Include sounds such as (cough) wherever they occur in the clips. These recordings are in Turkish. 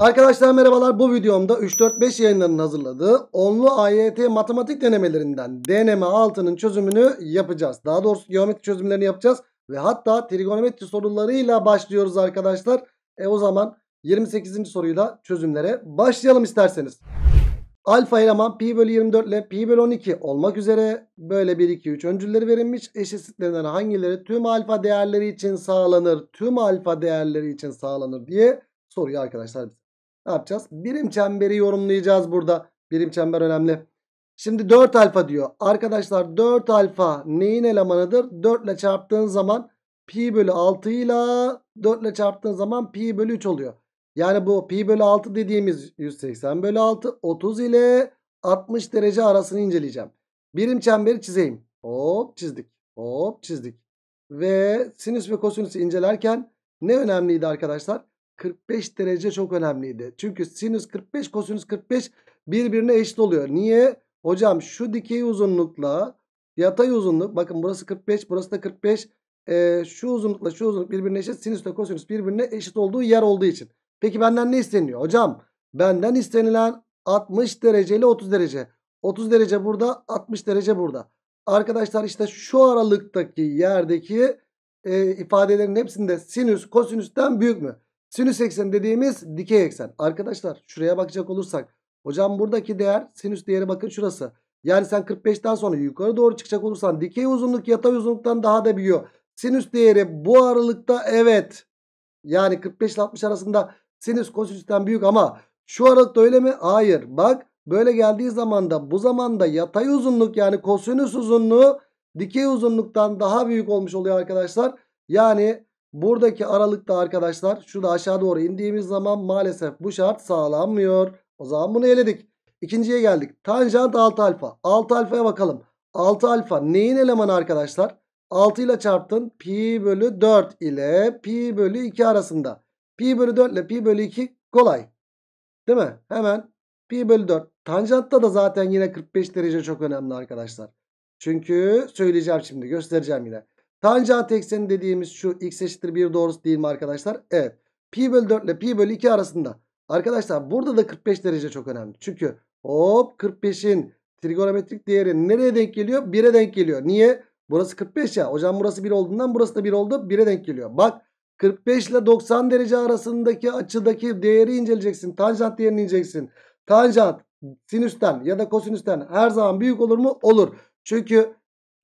Arkadaşlar merhabalar bu videomda 3-4-5 yayınlarının hazırladığı onlu AYT matematik denemelerinden deneme altının çözümünü yapacağız. Daha doğrusu geometri çözümlerini yapacağız ve hatta trigonometri sorularıyla başlıyoruz arkadaşlar. E o zaman 28. soruyla çözümlere başlayalım isterseniz. Alfa eleman pi bölü 24 ile pi bölü 12 olmak üzere böyle 1 2 3 öncülleri verilmiş. Eşitsizliklerinden hangileri tüm alfa değerleri için sağlanır? Tüm alfa değerleri için sağlanır diye soruyu arkadaşlar ne yapacağız? Birim çemberi yorumlayacağız burada. Birim çember önemli. Şimdi 4 alfa diyor. Arkadaşlar 4 alfa neyin elemanıdır? 4 ile çarptığın zaman pi bölü 6 ile 4 ile çarptığın zaman pi bölü 3 oluyor. Yani bu pi bölü 6 dediğimiz 180 bölü 6 30 ile 60 derece arasını inceleyeceğim. Birim çemberi çizeyim. Hop çizdik. Hop çizdik. Ve sinüs ve kosinüsü incelerken ne önemliydi arkadaşlar? 45 derece çok önemliydi. Çünkü sinüs 45 kosinüs 45 birbirine eşit oluyor. Niye? Hocam şu dikey uzunlukla yatay uzunluk bakın burası 45 burası da 45 ee, şu uzunlukla şu uzunluk birbirine eşit sinüsle kosinüs birbirine eşit olduğu yer olduğu için. Peki benden ne isteniyor? Hocam benden istenilen 60 derece ile 30 derece. 30 derece burada 60 derece burada. Arkadaşlar işte şu aralıktaki yerdeki e, ifadelerin hepsinde sinüs kosinüsten büyük mü? Sinüs ekseni dediğimiz dikey eksen. Arkadaşlar şuraya bakacak olursak. Hocam buradaki değer sinüs değeri bakın şurası. Yani sen 45'ten sonra yukarı doğru çıkacak olursan dikey uzunluk yatay uzunluktan daha da büyüyor. Sinüs değeri bu aralıkta evet. Yani 45 ile 60 arasında sinüs kosinüsten büyük ama şu aralıkta öyle mi? Hayır. Bak böyle geldiği zaman da bu zamanda yatay uzunluk yani kosinüs uzunluğu dikey uzunluktan daha büyük olmuş oluyor arkadaşlar. Yani Buradaki aralıkta arkadaşlar şurada aşağı doğru indiğimiz zaman maalesef bu şart sağlanmıyor. O zaman bunu eledik. İkinciye geldik. Tanjant 6 alfa. 6 alfaya bakalım. 6 alfa neyin elemanı arkadaşlar? 6 ile çarptın. Pi bölü 4 ile pi bölü 2 arasında. Pi bölü 4 ile pi bölü 2 kolay. Değil mi? Hemen pi bölü 4. Tanjantta da zaten yine 45 derece çok önemli arkadaşlar. Çünkü söyleyeceğim şimdi göstereceğim yine. Tanjant ekseni dediğimiz şu x eşittir 1 doğrusu değil mi arkadaşlar? Evet. Pi bölü 4 ile pi bölü 2 arasında. Arkadaşlar burada da 45 derece çok önemli. Çünkü hop 45'in trigonometrik değeri nereye denk geliyor? 1'e denk geliyor. Niye? Burası 45 ya. Hocam burası 1 olduğundan burası da 1 oldu. 1'e denk geliyor. Bak 45 ile 90 derece arasındaki açıdaki değeri inceleyeceksin. Tanjant değerini inceleyeceksin. Tanjant sinüsten ya da kosinüsten her zaman büyük olur mu? Olur. Çünkü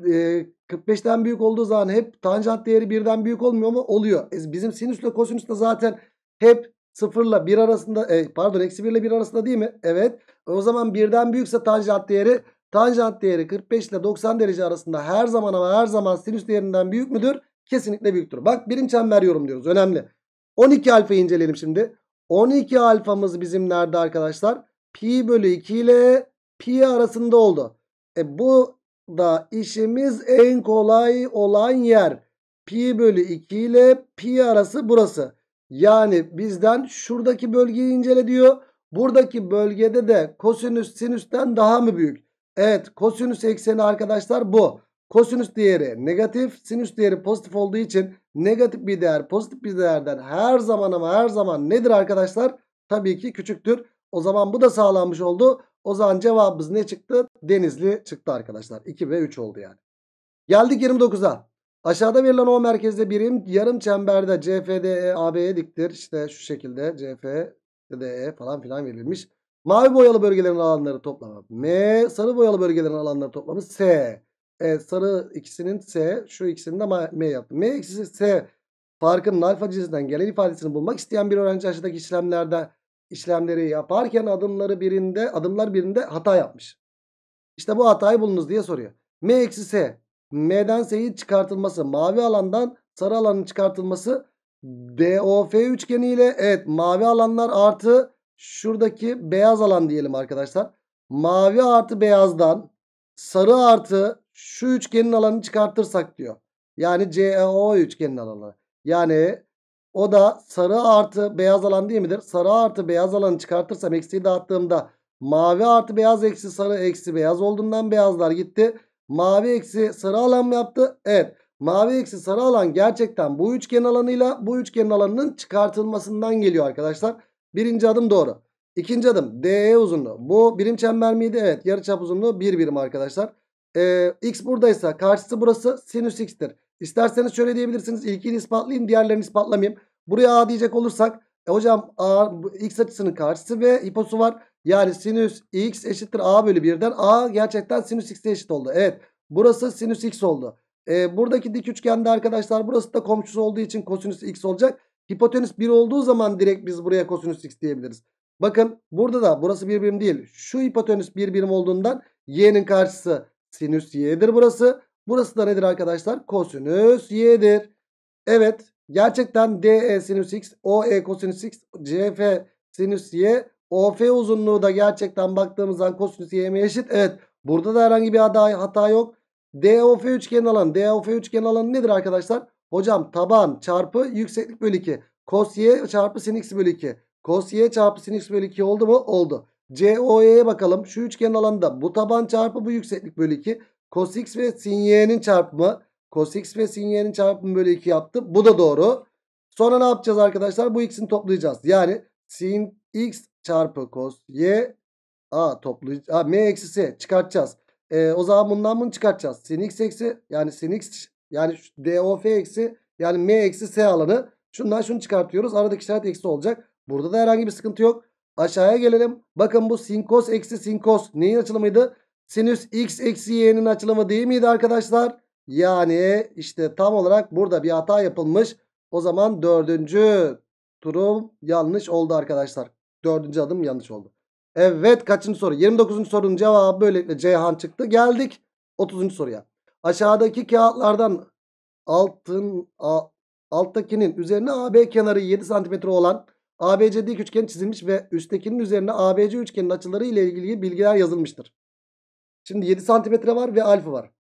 e, 45'ten büyük olduğu zaman hep tanjant değeri birden büyük olmuyor mu? Oluyor. E, bizim sinüsle kosinüs de zaten hep sıfırla bir arasında e, pardon eksi 1 ile 1 arasında değil mi? Evet. O zaman birden büyükse tanjant değeri tanjant değeri 45 ile 90 derece arasında her zaman ama her zaman sinüs değerinden büyük müdür? Kesinlikle büyüktür. Bak birim çember yorum diyoruz. Önemli. 12 alfa inceleyelim şimdi. 12 alfamız bizim nerede arkadaşlar? Pi bölü 2 ile pi arasında oldu. E bu da işimiz en kolay olan yer. Pi bölü 2 ile pi arası burası. Yani bizden şuradaki bölgeyi incele diyor. Buradaki bölgede de kosinüs sinüsten daha mı büyük? Evet kosinüs ekseni arkadaşlar bu. Kosinüs değeri negatif, sinüs değeri pozitif olduğu için negatif bir değer pozitif bir değerden her zaman ama her zaman nedir arkadaşlar? Tabii ki küçüktür. O zaman bu da sağlanmış oldu. O zaman cevabımız ne çıktı? Denizli çıktı arkadaşlar. 2 ve 3 oldu yani. Geldik 29'a. Aşağıda verilen O merkezde birim yarım çemberde CFDE AB'ye diktir. İşte şu şekilde CFDE falan filan verilmiş. Mavi boyalı bölgelerin alanları toplamı M. Sarı boyalı bölgelerin alanları toplamı S. E, sarı ikisinin S. Şu ikisinin de M yaptım. M eksi S farkın alfa cinsinden gelen ifadesini bulmak isteyen bir öğrenci aşağıdaki işlemlerde işlemleri yaparken adımları birinde adımlar birinde hata yapmış. İşte bu hatayı bulunuz diye soruyor. M eksi S. M'den S'yi çıkartılması mavi alandan sarı alanın çıkartılması DOF üçgeniyle evet mavi alanlar artı şuradaki beyaz alan diyelim arkadaşlar. Mavi artı beyazdan sarı artı şu üçgenin alanını çıkartırsak diyor. Yani CO e üçgenin alanı. Yani o da sarı artı beyaz alan değil midir? Sarı artı beyaz alanı çıkartırsam eksiyi dağıttığımda mavi artı beyaz eksi sarı eksi beyaz olduğundan beyazlar gitti. Mavi eksi sarı alan mı yaptı? Evet. Mavi eksi sarı alan gerçekten bu üçgen alanıyla bu üçgen alanının çıkartılmasından geliyor arkadaşlar. Birinci adım doğru. İkinci adım DE uzunluğu. Bu birim çember miydi? Evet. Yarı çap uzunluğu bir birim arkadaşlar. Ee, X buradaysa karşısı burası sinüs X'tir. İsterseniz şöyle diyebilirsiniz. İlkini ispatlayayım diğerlerini ispatlamayayım. Buraya A diyecek olursak e hocam A x açısının karşısı ve hiposu var. Yani sinüs x eşittir A bölü 1'den. A gerçekten sinüs x'e eşit oldu. Evet burası sinüs x oldu. E, buradaki dik üçgende arkadaşlar burası da komşusu olduğu için kosinüs x olacak. Hipotenüs 1 olduğu zaman direkt biz buraya kosinüs x diyebiliriz. Bakın burada da burası bir birim değil. Şu hipotenüs bir birim olduğundan y'nin karşısı sinüs y'dir burası. Burası da nedir arkadaşlar? Kosinüs y'dir. Evet gerçekten DE sinüs x, OE kosinüs x, CF sinüs y, OF uzunluğu da gerçekten baktığımız baktığımızda kosinüs y'ye eşit. Evet burada da herhangi bir hata, hata yok. DOF üçgen alanı, DOF üçgen alanı nedir arkadaşlar? Hocam taban çarpı yükseklik bölü 2. Kos y çarpı sin x bölü 2. Kos y çarpı sin x bölü 2 oldu mu? Oldu. COE'ye bakalım. Şu üçgen alanında bu taban çarpı bu yükseklik bölü 2. Cos x ve sin y'nin çarpımı. Cos x ve sin y'nin çarpımı bölü 2 yaptı. Bu da doğru. Sonra ne yapacağız arkadaşlar? Bu ikisini toplayacağız. Yani sin x çarpı cos y a toplayacağız. A, m eksisi çıkartacağız. E, o zaman bundan bunu çıkartacağız. Sin x eksi yani sin x yani dof eksi yani m eksi s alanı. Şundan şunu çıkartıyoruz. Aradaki işaret eksi olacak. Burada da herhangi bir sıkıntı yok. Aşağıya gelelim. Bakın bu sin cos eksi sin cos neyin açılımıydı? Sinüs x eksi y'nin açılımı değil miydi arkadaşlar? Yani işte tam olarak burada bir hata yapılmış. O zaman dördüncü durum yanlış oldu arkadaşlar. Dördüncü adım yanlış oldu. Evet kaçıncı soru? 29. sorunun cevabı böylelikle Ceyhan çıktı. Geldik 30. soruya. Aşağıdaki kağıtlardan altın a, alttakinin üzerine AB kenarı 7 cm olan ABCD üçgen çizilmiş ve üsttekinin üzerine ABC üçgenin açıları ile ilgili bilgiler yazılmıştır. Şimdi 7 santimetre var ve alfa var.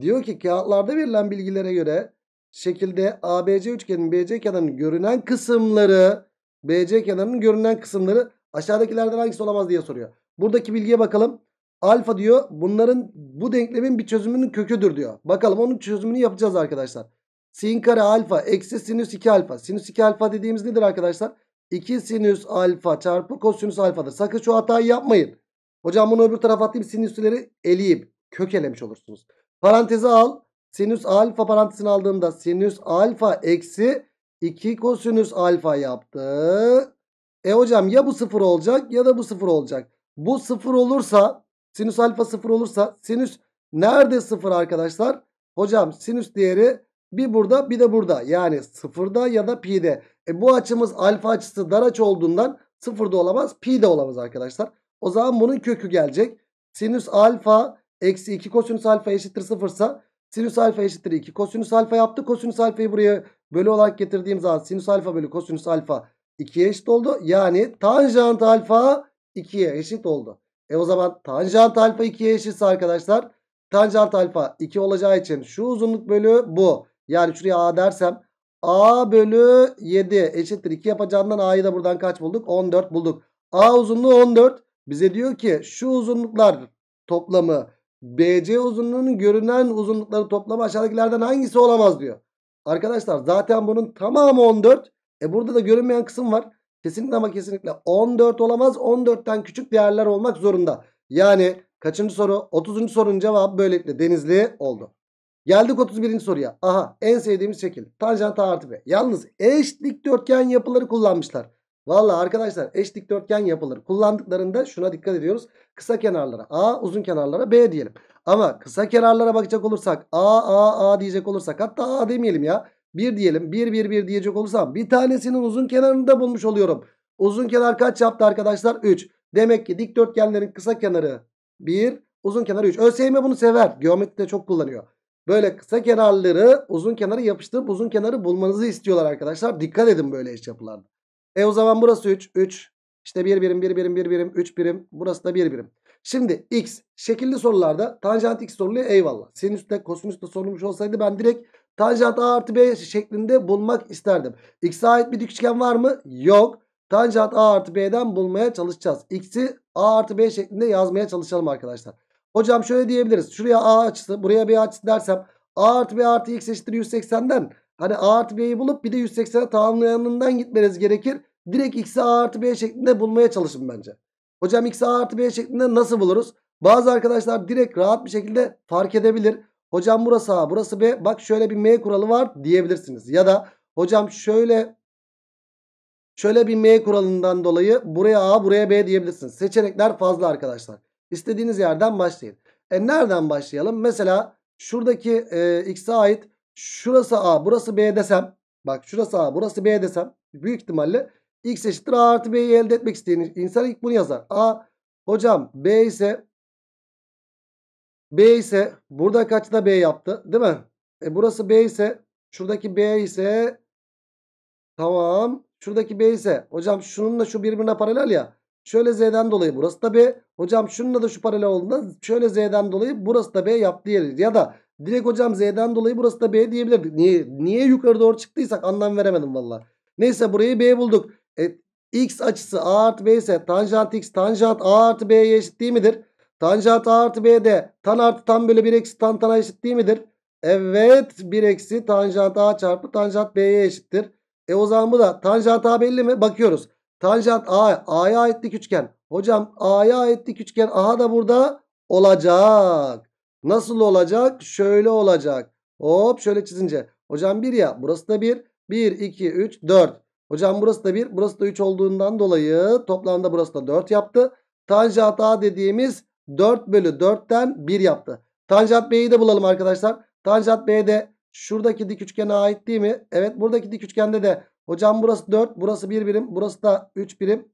Diyor ki kağıtlarda verilen bilgilere göre şekilde ABC üçgenin BC kenarının görünen kısımları BC kenarının görünen kısımları aşağıdakilerden hangisi olamaz diye soruyor. Buradaki bilgiye bakalım. Alfa diyor bunların bu denklemin bir çözümünün köküdür diyor. Bakalım onun çözümünü yapacağız arkadaşlar. Sin kare alfa eksi sinüs 2 alfa. Sinüs 2 alfa dediğimiz nedir arkadaşlar? 2 sinüs alfa çarpı kosinüs alfadır. Sakın şu hatayı yapmayın. Hocam bunu öbür tarafa atayım sinüsleri eleyip kökelemiş olursunuz. Parantezi al. Sinüs alfa parantezini aldığımda sinüs alfa eksi 2 kosinüs alfa yaptı. E hocam ya bu sıfır olacak ya da bu sıfır olacak. Bu sıfır olursa sinüs alfa sıfır olursa sinüs nerede sıfır arkadaşlar? Hocam sinüs değeri bir burada bir de burada. Yani sıfırda ya da pi'de. E bu açımız alfa açısı dar aç olduğundan sıfırda olamaz pi de olamaz arkadaşlar. O zaman bunun kökü gelecek. Sinüs alfa eksi 2 kosinüs alfa eşittir 0 ise sinüs alfa eşittir 2 kosinüs alfa yaptı. Kosinüs alfayı buraya bölü olarak getirdiğim zaman sinüs alfa bölü kosinüs alfa 2'ye eşit oldu. Yani tanjant alfa 2'ye eşit oldu. E o zaman tanjant alfa 2'ye eşitse arkadaşlar tanjant alfa 2 olacağı için şu uzunluk bölü bu. Yani şuraya a dersem a bölü 7 eşittir 2 yapacağından a'yı da buradan kaç bulduk? 14 bulduk. a uzunluğu 14. Bize diyor ki şu uzunluklar toplamı BC uzunluğunun görünen uzunlukları toplamı aşağıdakilerden hangisi olamaz diyor. Arkadaşlar zaten bunun tamamı 14. E burada da görünmeyen kısım var. Kesinlikle ama kesinlikle 14 olamaz. 14'ten küçük değerler olmak zorunda. Yani kaçıncı soru? 30. sorunun cevabı böylelikle denizli oldu. Geldik 31. soruya. Aha en sevdiğimiz şekil. Tanjant A artı B. Yalnız eşlik dörtgen yapıları kullanmışlar. Valla arkadaşlar eş dikdörtgen yapılır. Kullandıklarında şuna dikkat ediyoruz. Kısa kenarlara A, uzun kenarlara B diyelim. Ama kısa kenarlara bakacak olursak A, A, A diyecek olursak hatta A demeyelim ya. 1 diyelim 1, 1, 1 diyecek olursam bir tanesinin uzun kenarını da bulmuş oluyorum. Uzun kenar kaç yaptı arkadaşlar? 3. Demek ki dikdörtgenlerin kısa kenarı 1, uzun kenarı 3. ÖSYM bunu sever. Geometride çok kullanıyor. Böyle kısa kenarları uzun kenarı yapıştırıp uzun kenarı bulmanızı istiyorlar arkadaşlar. Dikkat edin böyle iş yapılarda. E o zaman burası 3. 3. İşte 1 bir birim 1 bir birim 1 bir birim 3 birim. Burası da 1 birim. Şimdi x şekilli sorularda tanjant x soruluyor eyvallah. Sinüsle de sorulmuş olsaydı ben direkt tanjant a artı b şeklinde bulmak isterdim. X'e ait bir üçgen var mı? Yok. Tanjant a artı b'den bulmaya çalışacağız. X'i a artı b şeklinde yazmaya çalışalım arkadaşlar. Hocam şöyle diyebiliriz. Şuraya a açısı buraya b açısı dersem a artı b artı x eşittir 180'den Hani a artı b'yi bulup bir de 180'e tamamlayanından gitmeniz gerekir. Direkt x'i a artı b şeklinde bulmaya çalışın bence. Hocam x'i a artı b şeklinde nasıl buluruz? Bazı arkadaşlar direkt rahat bir şekilde fark edebilir. Hocam burası a burası b bak şöyle bir m kuralı var diyebilirsiniz. Ya da hocam şöyle şöyle bir m kuralından dolayı buraya a buraya b diyebilirsiniz. Seçenekler fazla arkadaşlar. İstediğiniz yerden başlayın. E nereden başlayalım? Mesela şuradaki e, x'e ait şurası A burası B desem bak şurası A burası B desem büyük ihtimalle x eşittir A artı B'yi elde etmek isteyen insan ilk bunu yazar. A hocam B ise B ise burada kaçta B yaptı değil mi? E burası B ise şuradaki B ise tamam şuradaki B ise hocam şununla şu birbirine paralel ya. Şöyle Z'den dolayı burası da B. Hocam şununla da şu paralel olduğunda şöyle Z'den dolayı burası da B yaptı yeri. Ya da Direkt hocam Z'den dolayı burası da B diyebilir. Niye, niye yukarı doğru çıktıysak anlam veremedim valla. Neyse burayı B bulduk. E, x açısı A artı B ise tanjant x tanjant A artı B'ye eşit değil midir? Tanjant A artı B'de tan artı tan bölü 1 eksi tan tana eşit değil midir? Evet 1 eksi tanjant A çarpı tanjant B'ye eşittir. E o zaman bu da tanjant A belli mi? Bakıyoruz. Tanjant A A'ya aitlik üçgen. Hocam A'ya aitlik üçgen A da burada olacak. Nasıl olacak? Şöyle olacak. Hop şöyle çizince. Hocam 1 ya burası da 1. 1, 2, 3, 4. Hocam burası da 1 burası da 3 olduğundan dolayı toplamda burası da 4 yaptı. Tanjant A dediğimiz 4 bölü 4'ten 1 yaptı. Tanjant B'yi de bulalım arkadaşlar. Tanjant B'de şuradaki dik üçgene ait değil mi? Evet buradaki dik üçgende de hocam burası 4 burası 1 birim burası da 3 birim.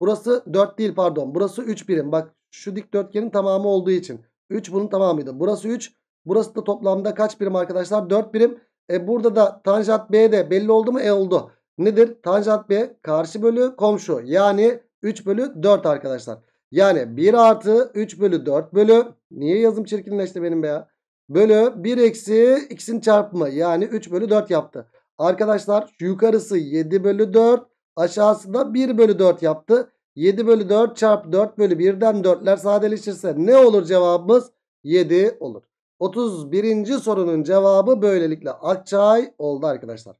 Burası 4 değil pardon burası 3 birim. Bak şu dik dörtgenin tamamı olduğu için. 3 bunun tamamıydı. Burası 3. Burası da toplamda kaç birim arkadaşlar? 4 birim. E burada da tanjant B de belli oldu mu? E oldu. Nedir? Tanjant B karşı bölü komşu. Yani 3 bölü 4 arkadaşlar. Yani 1 artı 3 bölü 4 bölü. Niye yazım çirkinleşti benim be ya? Bölü 1 eksi x'in çarpımı. Yani 3 bölü 4 yaptı. Arkadaşlar yukarısı 7 bölü 4. Aşağısı da 1 bölü 4 yaptı. 7 bölü 4 çarp 4 bölü 1'den 4'ler sadeleşirse ne olur cevabımız? 7 olur. 31. sorunun cevabı böylelikle Akçay oldu arkadaşlar.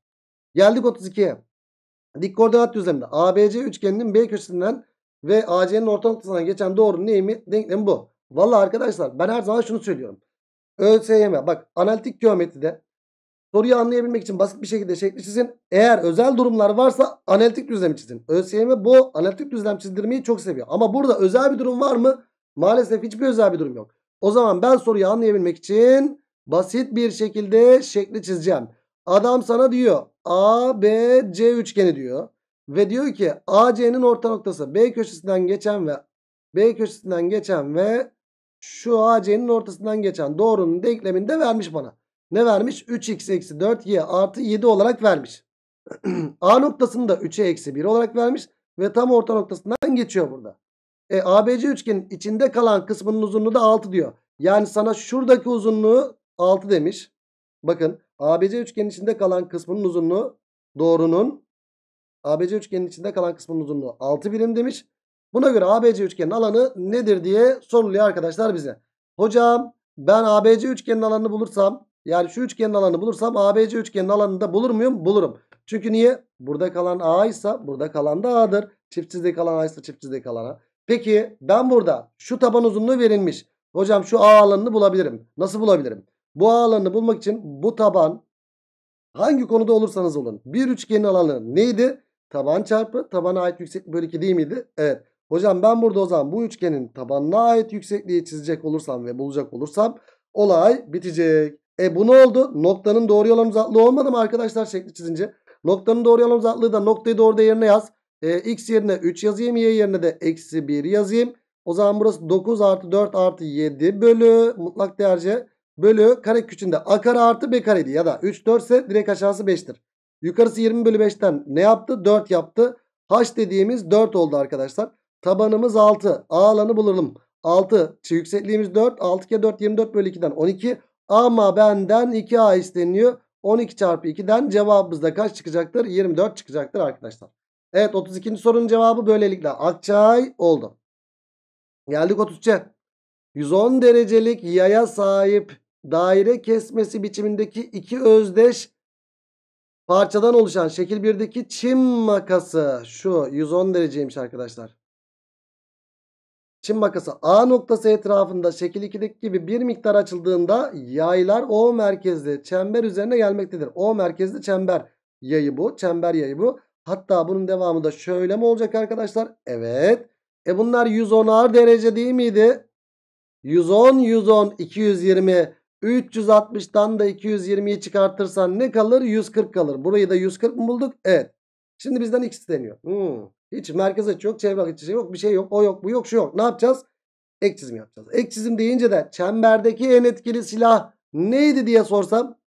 Geldik 32'ye. Dik koordinat düzleminde ABC üçgeninin B köşesinden ve AC'nin orta noktasına geçen doğrunun eğimi denklemi bu. Valla arkadaşlar ben her zaman şunu söylüyorum. ÖSYM bak analitik geometride Soruyu anlayabilmek için basit bir şekilde şekli çizin. Eğer özel durumlar varsa analitik düzlem çizin. ÖSYM bu analitik düzlem çizdirmeyi çok seviyor. Ama burada özel bir durum var mı? Maalesef hiçbir özel bir durum yok. O zaman ben soruyu anlayabilmek için basit bir şekilde şekli çizeceğim. Adam sana diyor A, B, C üçgeni diyor. Ve diyor ki AC'nin orta noktası B köşesinden geçen ve B köşesinden geçen ve şu AC'nin ortasından geçen doğrunun denklemini de vermiş bana ne vermiş? 3x eksi 4y artı 7 olarak vermiş. (clears throat) A noktasını da 3'e eksi 1 olarak vermiş. Ve tam orta noktasından geçiyor burada. E, ABC üçgenin içinde kalan kısmının uzunluğu da 6 diyor. Yani sana şuradaki uzunluğu 6 demiş. Bakın ABC üçgenin içinde kalan kısmının uzunluğu doğrunun ABC üçgenin içinde kalan kısmının uzunluğu 6 birim demiş. Buna göre ABC üçgenin alanı nedir diye soruluyor arkadaşlar bize. Hocam ben ABC üçgenin alanını bulursam yani şu üçgenin alanını bulursam ABC üçgenin alanını da bulur muyum? Bulurum. Çünkü niye? Burada kalan A ise burada kalan da A'dır. Çiftsizde kalan A ise çiftsizde kalan A. Peki ben burada şu taban uzunluğu verilmiş. Hocam şu A alanını bulabilirim. Nasıl bulabilirim? Bu A alanını bulmak için bu taban hangi konuda olursanız olun. Bir üçgenin alanı neydi? Taban çarpı tabana ait yükseklik bölü 2 değil miydi? Evet. Hocam ben burada o zaman bu üçgenin tabanına ait yüksekliği çizecek olursam ve bulacak olursam olay bitecek. E bu ne oldu? Noktanın doğru yalan uzaklığı olmadı mı arkadaşlar şekli çizince? Noktanın doğru yalan uzaklığı da noktayı doğru yerine yaz. E, x yerine 3 yazayım. Y yerine de eksi 1 yazayım. O zaman burası 9 artı 4 artı 7 bölü mutlak değerce bölü kare küçüğünde a kare artı b kareydi. Ya da 3 4 ise direkt aşağısı 5'tir. Yukarısı 20 bölü 5'ten ne yaptı? 4 yaptı. H dediğimiz 4 oldu arkadaşlar. Tabanımız 6. A alanı bulalım. 6. Yüksekliğimiz 4. 6 kere 4 24 bölü 2'den 12. Ama benden 2A isteniyor. 12 çarpı 2'den cevabımız da kaç çıkacaktır? 24 çıkacaktır arkadaşlar. Evet 32. sorunun cevabı böylelikle Akçay oldu. Geldik 33'e. 110 derecelik yaya sahip daire kesmesi biçimindeki iki özdeş parçadan oluşan şekil 1'deki çim makası şu 110 dereceymiş arkadaşlar. Çin makası A noktası etrafında şekil 2'deki gibi bir miktar açıldığında yaylar O merkezli çember üzerine gelmektedir. O merkezli çember yayı bu. Çember yayı bu. Hatta bunun devamı da şöyle mi olacak arkadaşlar? Evet. E bunlar 110'ar derece değil miydi? 110, 110, 220, 360'dan da 220'yi çıkartırsan ne kalır? 140 kalır. Burayı da 140 mı bulduk? Evet. Şimdi bizden x isteniyor. Hmm. Hiç merkez açı yok, çevre açı şey yok, bir şey yok, o yok, bu yok, şu yok. Ne yapacağız? Ek çizim yapacağız. Ek çizim deyince de çemberdeki en etkili silah neydi diye sorsam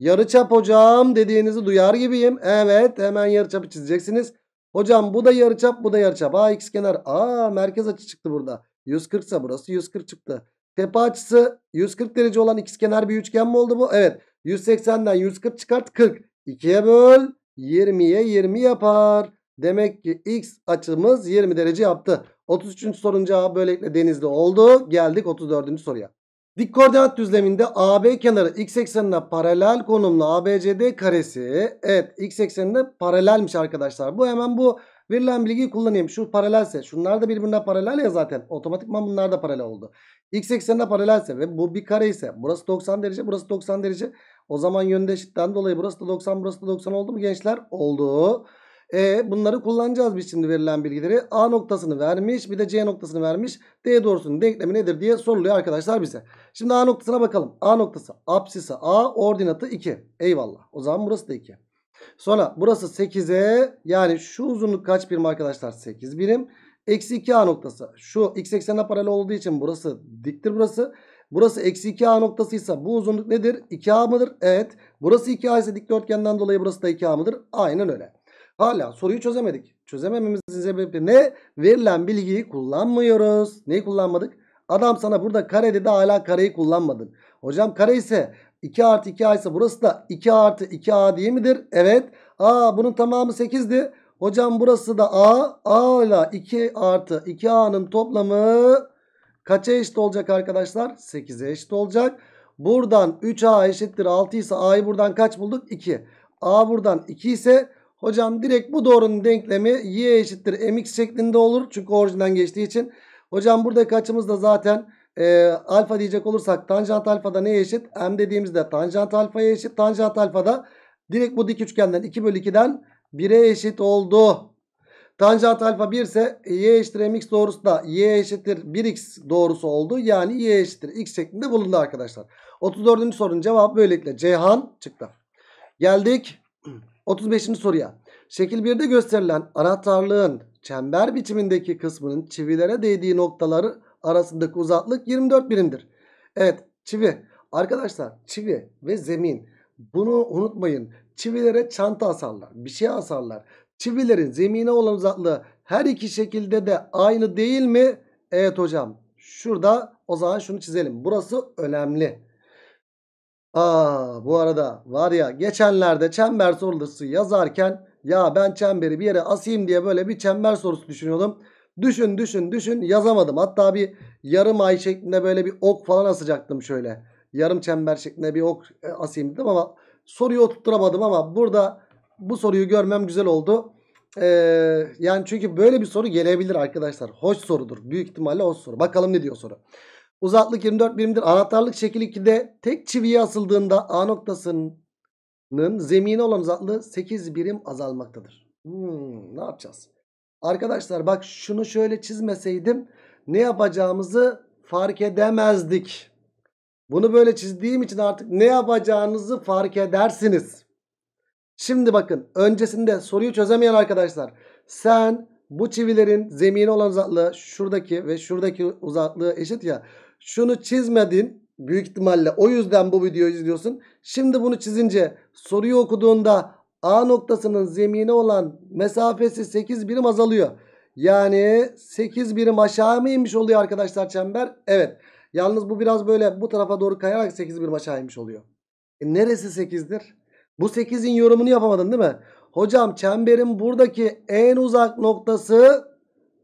yarıçap hocam dediğinizi duyar gibiyim. Evet hemen yarıçapı çizeceksiniz. Hocam bu da yarıçap bu da yarıçap. Aa x kenar. Aa merkez açı çıktı burada. 140 ise burası 140 çıktı. Tepe açısı 140 derece olan x kenar bir üçgen mi oldu bu? Evet. 180'den 140 çıkart 40. 2'ye böl 20'ye 20 yapar. Demek ki x açımız 20 derece yaptı. 33. sorunun cevabı böylelikle denizli oldu. Geldik 34. soruya. Dik koordinat düzleminde AB kenarı x eksenine paralel konumlu ABCD karesi. Evet x eksenine paralelmiş arkadaşlar. Bu hemen bu verilen bilgiyi kullanayım. Şu paralelse şunlar da birbirine paralel ya zaten. Otomatikman bunlar da paralel oldu. X eksenine paralelse ve bu bir kare ise burası 90 derece burası 90 derece. O zaman yöndeşlikten dolayı burası da 90 burası da 90 oldu mu gençler? Oldu. Oldu. E bunları kullanacağız biz şimdi verilen bilgileri. A noktasını vermiş bir de C noktasını vermiş. D doğrusunun denklemi nedir diye soruluyor arkadaşlar bize. Şimdi A noktasına bakalım. A noktası apsisi A ordinatı 2. Eyvallah. O zaman burası da 2. Sonra burası 8'e yani şu uzunluk kaç birim arkadaşlar? 8 birim. Eksi 2A noktası. Şu x eksenine paralel olduğu için burası diktir burası. Burası eksi 2A noktasıysa bu uzunluk nedir? 2A mıdır? Evet. Burası 2A ise dikdörtgenden dolayı burası da 2A mıdır? Aynen öyle. Hala soruyu çözemedik. Çözemememizin sebebi ne? Verilen bilgiyi kullanmıyoruz. Neyi kullanmadık? Adam sana burada kare dedi hala kareyi kullanmadın. Hocam kare ise 2 artı 2a ise burası da 2 artı 2a değil midir? Evet. Aa bunun tamamı 8'di. Hocam burası da a. a ile 2 artı 2a'nın toplamı kaça eşit olacak arkadaşlar? 8'e eşit olacak. Buradan 3a eşittir 6 ise a'yı buradan kaç bulduk? 2. a buradan 2 ise Hocam direkt bu doğrunun denklemi y eşittir mx şeklinde olur. Çünkü orijinden geçtiği için. Hocam burada kaçımız da zaten e, alfa diyecek olursak tanjant alfada neye eşit? M dediğimizde tanjant alfaya eşit. Tanjant alfada direkt bu dik üçgenden 2 bölü 2'den 1'e eşit oldu. Tanjant alfa 1 ise y eşittir mx doğrusu da y eşittir 1x doğrusu oldu. Yani y eşittir x şeklinde bulundu arkadaşlar. 34. sorunun cevabı böylelikle Ceyhan çıktı. Geldik. 35. soruya. Şekil 1'de gösterilen anahtarlığın çember biçimindeki kısmının çivilere değdiği noktaları arasındaki uzaklık 24 birimdir. Evet çivi. Arkadaşlar çivi ve zemin. Bunu unutmayın. Çivilere çanta asarlar. Bir şey asarlar. Çivilerin zemine olan uzaklığı her iki şekilde de aynı değil mi? Evet hocam. Şurada o zaman şunu çizelim. Burası önemli. Aa bu arada var ya geçenlerde çember sorusu yazarken ya ben çemberi bir yere asayım diye böyle bir çember sorusu düşünüyordum. Düşün düşün düşün yazamadım. Hatta bir yarım ay şeklinde böyle bir ok falan asacaktım şöyle. Yarım çember şeklinde bir ok e, asayım dedim ama soruyu oturtturamadım ama burada bu soruyu görmem güzel oldu. Ee, yani çünkü böyle bir soru gelebilir arkadaşlar. Hoş sorudur. Büyük ihtimalle hoş soru. Bakalım ne diyor soru. Uzaklık 24 birimdir. Anahtarlık şekil 2'de tek çiviye asıldığında A noktasının zemini olan uzaklığı 8 birim azalmaktadır. Hmm, ne yapacağız? Arkadaşlar bak şunu şöyle çizmeseydim ne yapacağımızı fark edemezdik. Bunu böyle çizdiğim için artık ne yapacağınızı fark edersiniz. Şimdi bakın öncesinde soruyu çözemeyen arkadaşlar. Sen bu çivilerin zemini olan uzaklığı şuradaki ve şuradaki uzaklığı eşit ya. Şunu çizmedin. Büyük ihtimalle o yüzden bu videoyu izliyorsun. Şimdi bunu çizince soruyu okuduğunda A noktasının zemine olan mesafesi 8 birim azalıyor. Yani 8 birim aşağı mı inmiş oluyor arkadaşlar çember? Evet. Yalnız bu biraz böyle bu tarafa doğru kayarak 8 birim aşağı inmiş oluyor. E neresi 8'dir? Bu 8'in yorumunu yapamadın değil mi? Hocam çemberin buradaki en uzak noktası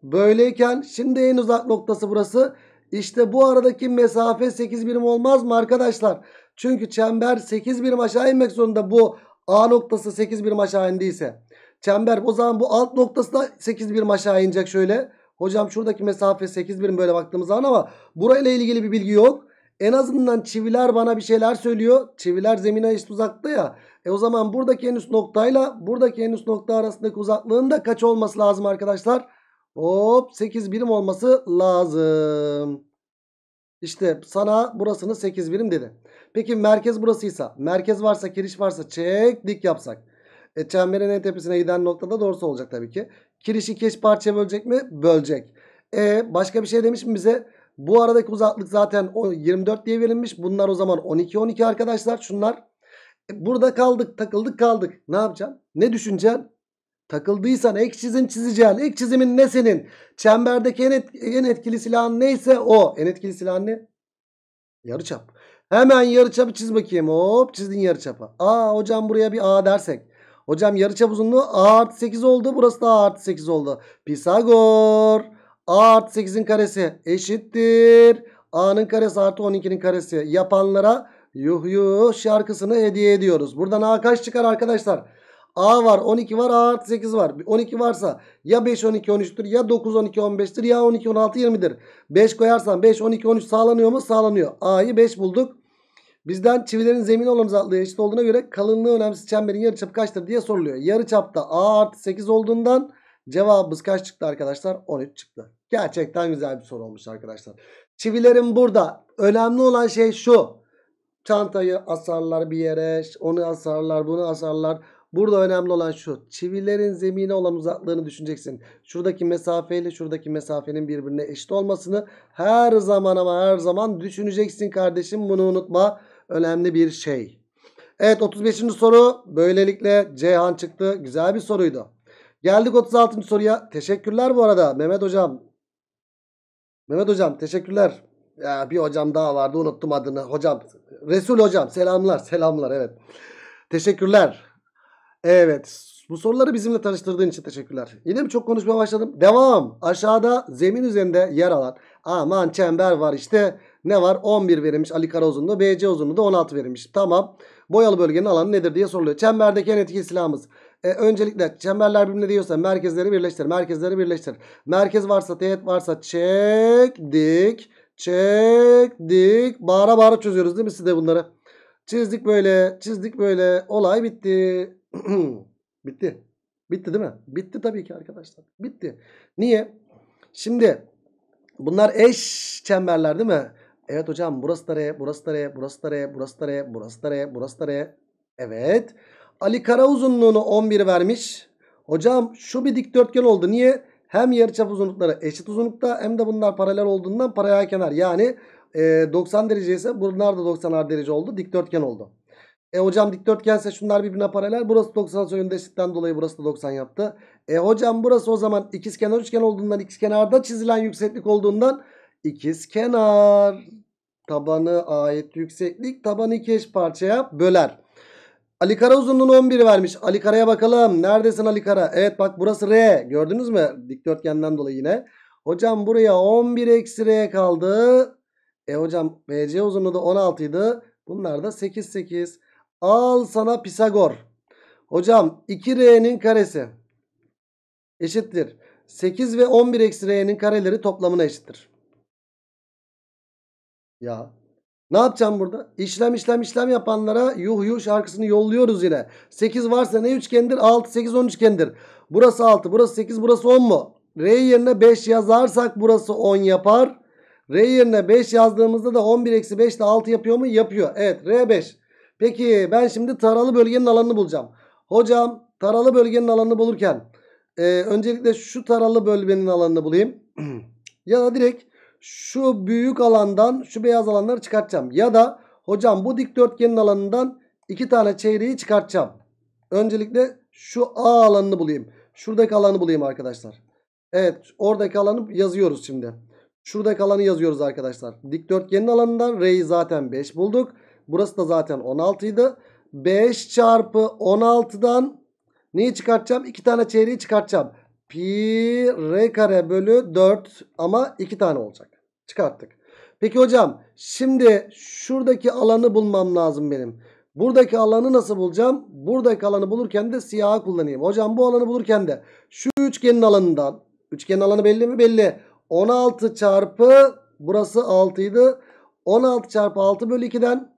böyleyken şimdi en uzak noktası burası. İşte bu aradaki mesafe 8 birim olmaz mı arkadaşlar? Çünkü çember 8 birim aşağı inmek zorunda bu A noktası 8 birim aşağı indiyse. Çember o zaman bu alt noktası da 8 birim aşağı inecek şöyle. Hocam şuradaki mesafe 8 birim böyle baktığımız zaman ama burayla ilgili bir bilgi yok. En azından çiviler bana bir şeyler söylüyor. Çiviler zemine eşit uzakta ya. E o zaman buradaki en üst noktayla buradaki en üst nokta arasındaki uzaklığın da kaç olması lazım arkadaşlar? Hop 8 birim olması lazım. İşte sana burasını 8 birim dedi. Peki merkez burasıysa, merkez varsa, giriş varsa çek dik yapsak. E, çemberin en tepesine giden noktada doğrusu olacak tabii ki. Kirişi keş parçaya bölecek mi? Bölecek. E, başka bir şey demiş mi bize? Bu aradaki uzaklık zaten 24 diye verilmiş. Bunlar o zaman 12-12 arkadaşlar şunlar. E, burada kaldık, takıldık kaldık. Ne yapacaksın? Ne düşüneceksin? Takıldıysan ek çizim çizeceksin. Ek çizimin ne senin? Çemberdeki en, et, en etkili silahın neyse o. En etkili silahın ne? Yarıçap. Hemen yarıçapı çiz bakayım. Hop çizdin yarıçapı. Aa hocam buraya bir A dersek. Hocam yarıçap uzunluğu A artı 8 oldu. Burası da A artı 8 oldu. Pisagor. A artı 8'in karesi eşittir. A'nın karesi artı 12'nin karesi. Yapanlara yuh yuh şarkısını hediye ediyoruz. Buradan A kaç çıkar arkadaşlar? A var 12 var A artı 8 var. 12 varsa ya 5 12 13'tür ya 9 12 15'tir ya 12 16 20'dir. 5 koyarsan 5 12 13 sağlanıyor mu? Sağlanıyor. A'yı 5 bulduk. Bizden çivilerin zemin olan uzaklığı eşit olduğuna göre kalınlığı önemsiz çemberin yarıçapı kaçtır diye soruluyor. Yarıçapta A artı 8 olduğundan cevabımız kaç çıktı arkadaşlar? 13 çıktı. Gerçekten güzel bir soru olmuş arkadaşlar. Çivilerin burada önemli olan şey şu. Çantayı asarlar bir yere, onu asarlar, bunu asarlar. Burada önemli olan şu. Çivilerin zemine olan uzaklığını düşüneceksin. Şuradaki mesafeyle şuradaki mesafenin birbirine eşit olmasını her zaman ama her zaman düşüneceksin kardeşim. Bunu unutma. Önemli bir şey. Evet 35. soru. Böylelikle Ceyhan çıktı. Güzel bir soruydu. Geldik 36. soruya. Teşekkürler bu arada Mehmet hocam. Mehmet hocam teşekkürler. Ya bir hocam daha vardı unuttum adını. Hocam Resul hocam selamlar selamlar evet. Teşekkürler. Evet. Bu soruları bizimle tanıştırdığın için teşekkürler. Yine mi çok konuşmaya başladım? Devam. Aşağıda zemin üzerinde yer alan aman çember var işte. Ne var? 11 verilmiş Ali Kara uzunluğu. BC uzunluğu da 16 verilmiş. Tamam. Boyalı bölgenin alanı nedir diye soruluyor. Çemberdeki en etkili silahımız. E, öncelikle çemberler birbirine diyorsa merkezleri birleştir. Merkezleri birleştir. Merkez varsa teğet varsa çek dik. Bağıra bağıra çözüyoruz değil mi siz de bunları? Çizdik böyle. Çizdik böyle. Olay bitti. (clears throat) Bitti. Bitti değil mi? Bitti tabii ki arkadaşlar. Bitti. Niye? Şimdi bunlar eş çemberler değil mi? Evet hocam burası da R, burası da R, burası da R, burası da R, burası da R, burası da R. Evet. Ali Kara uzunluğunu 11 vermiş. Hocam şu bir dikdörtgen oldu. Niye? Hem yarıçap uzunlukları eşit uzunlukta hem de bunlar paralel olduğundan paralel kenar. Yani e, 90 derece ise bunlar da 90 derece oldu. Dikdörtgen oldu. E hocam dikdörtgense şunlar birbirine paralel. Burası 90 yönünde eşitten dolayı burası da 90 yaptı. E hocam burası o zaman ikizkenar üçgen olduğundan kenarda çizilen yükseklik olduğundan kenar tabanı ait yükseklik tabanı iki eş parçaya böler. Ali Kara uzunluğunu 11 vermiş. Ali Kara'ya bakalım. Neredesin Ali Kara? Evet bak burası R. Gördünüz mü? Dikdörtgenden dolayı yine. Hocam buraya 11 eksi R kaldı. E hocam BC uzunluğu da 16 idi. Bunlar da 8 8. Al sana Pisagor. Hocam 2R'nin karesi eşittir. 8 ve 11 eksi R'nin kareleri toplamına eşittir. Ya ne yapacağım burada? İşlem işlem işlem yapanlara yuh yuh şarkısını yolluyoruz yine. 8 varsa ne üçgendir? 6 8 10 üçgendir. Burası 6 burası 8 burası 10 mu? R yerine 5 yazarsak burası 10 yapar. R yerine 5 yazdığımızda da 11 eksi 5 de 6 yapıyor mu? Yapıyor. Evet R 5. Peki ben şimdi taralı bölgenin alanını bulacağım. Hocam taralı bölgenin alanını bulurken e, öncelikle şu taralı bölgenin alanını bulayım. (clears throat) ya da direkt şu büyük alandan şu beyaz alanları çıkartacağım. Ya da hocam bu dikdörtgenin alanından iki tane çeyreği çıkartacağım. Öncelikle şu A alanını bulayım. Şuradaki alanı bulayım arkadaşlar. Evet oradaki alanı yazıyoruz şimdi. Şuradaki alanı yazıyoruz arkadaşlar. Dikdörtgenin alanından R'yi zaten 5 bulduk. Burası da zaten 16 idi. 5 çarpı 16'dan neyi çıkartacağım? 2 tane çeyreği çıkartacağım. Pi r kare bölü 4 ama 2 tane olacak. Çıkarttık. Peki hocam şimdi şuradaki alanı bulmam lazım benim. Buradaki alanı nasıl bulacağım? Buradaki alanı bulurken de siyahı kullanayım. Hocam bu alanı bulurken de şu üçgenin alanından. Üçgenin alanı belli mi? Belli. 16 çarpı burası 6 idi. 16 çarpı 6 bölü 2'den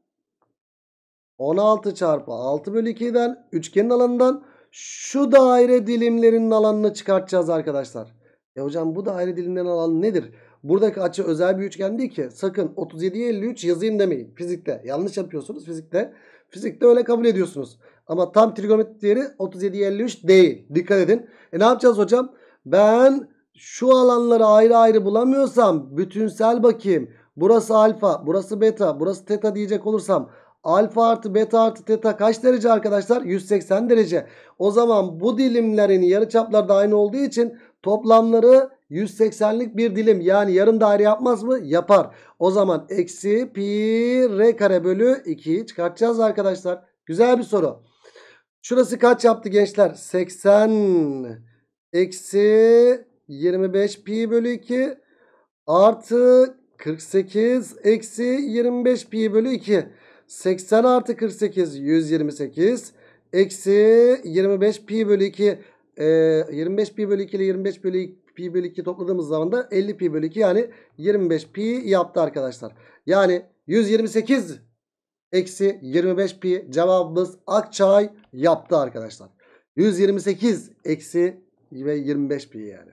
16 çarpı 6 bölü 2'den üçgenin alanından şu daire dilimlerinin alanını çıkartacağız arkadaşlar. E hocam bu daire dilimlerinin alanı nedir? Buradaki açı özel bir üçgen değil ki. Sakın 37'ye 53 yazayım demeyin fizikte. Yanlış yapıyorsunuz fizikte. Fizikte öyle kabul ediyorsunuz. Ama tam trigonometri değeri 37'ye 53 değil. Dikkat edin. E ne yapacağız hocam? Ben şu alanları ayrı ayrı bulamıyorsam bütünsel bakayım. Burası alfa, burası beta, burası teta diyecek olursam Alfa artı beta artı teta kaç derece arkadaşlar? 180 derece. O zaman bu dilimlerin yarıçapları da aynı olduğu için toplamları 180'lik bir dilim yani yarım daire yapmaz mı? Yapar. O zaman eksi pi r kare bölü 2'yi çıkartacağız arkadaşlar. Güzel bir soru. Şurası kaç yaptı gençler? 80 eksi 25 pi bölü 2 artı 48 eksi 25 pi bölü 2. 80 artı 48 128. Eksi 25 pi bölü 2. E, 25 pi bölü 2 ile 25 bölü pi bölü 2 topladığımız zaman da 50 pi bölü 2 yani 25 pi yaptı arkadaşlar. Yani 128 eksi 25 pi cevabımız Akçay yaptı arkadaşlar. 128 eksi ve 25 pi yani.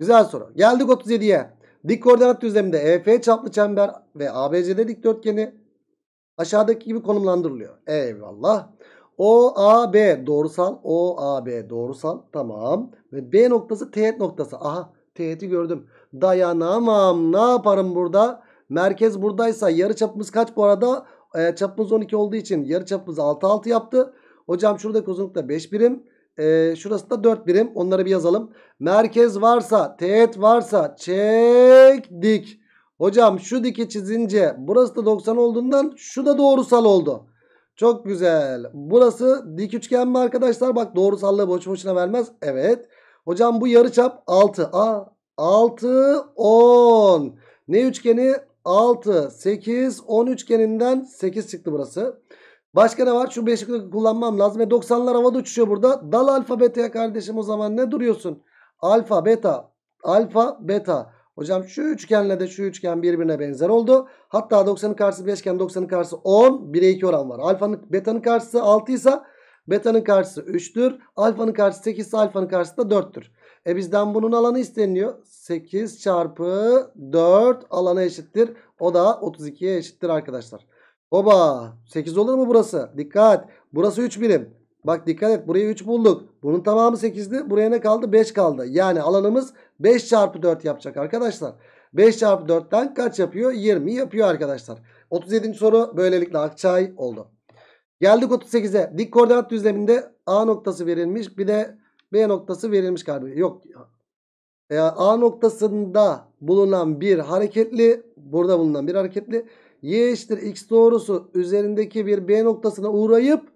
Güzel soru. Geldik 37'ye. Dik koordinat düzleminde EF çaplı çember ve ABCD dikdörtgeni Aşağıdaki gibi konumlandırılıyor. Eyvallah. O A B doğrusal. O A B doğrusal. Tamam. Ve B noktası teğet noktası. Aha teğeti gördüm. Dayanamam. Ne yaparım burada? Merkez buradaysa yarı çapımız kaç bu arada? E, çapımız 12 olduğu için yarı çapımız 6 6 yaptı. Hocam şuradaki uzunluk 5 birim. E, şurası da 4 birim. Onları bir yazalım. Merkez varsa, teğet varsa çektik. Hocam şu diki çizince burası da 90 olduğundan şu da doğrusal oldu. Çok güzel. Burası dik üçgen mi arkadaşlar? Bak doğrusallığı boş boşuna vermez. Evet. Hocam bu yarıçap 6. Aa 6 10. Ne üçgeni? 6 8 10 üçgeninden 8 çıktı burası. Başka ne var? Şu beşikli kullanmam lazım. E 90'lar havada uçuşuyor burada. Dal alfa beta'ya kardeşim o zaman ne duruyorsun? Alfa beta. Alfa beta. Hocam şu üçgenle de şu üçgen birbirine benzer oldu. Hatta 90'ın karşısı 5 iken 90'ın karşısı 10. 1'e 2 oran var. Alfanın betanın karşısı 6 ise betanın karşısı 3'tür. Alfanın karşısı 8 ise alfanın karşısı da 4'tür. E bizden bunun alanı isteniyor. 8 çarpı 4 alana eşittir. O da 32'ye eşittir arkadaşlar. Oba 8 olur mu burası? Dikkat. Burası 3 birim. Bak dikkat et burayı 3 bulduk. Bunun tamamı 8'di. Buraya ne kaldı? 5 kaldı. Yani alanımız 5 çarpı 4 yapacak arkadaşlar. 5 çarpı 4'ten kaç yapıyor? 20 yapıyor arkadaşlar. 37. soru böylelikle Akçay oldu. Geldik 38'e. Dik koordinat düzleminde A noktası verilmiş. Bir de B noktası verilmiş galiba. Yok. E, A noktasında bulunan bir hareketli. Burada bulunan bir hareketli. Y eşittir X doğrusu üzerindeki bir B noktasına uğrayıp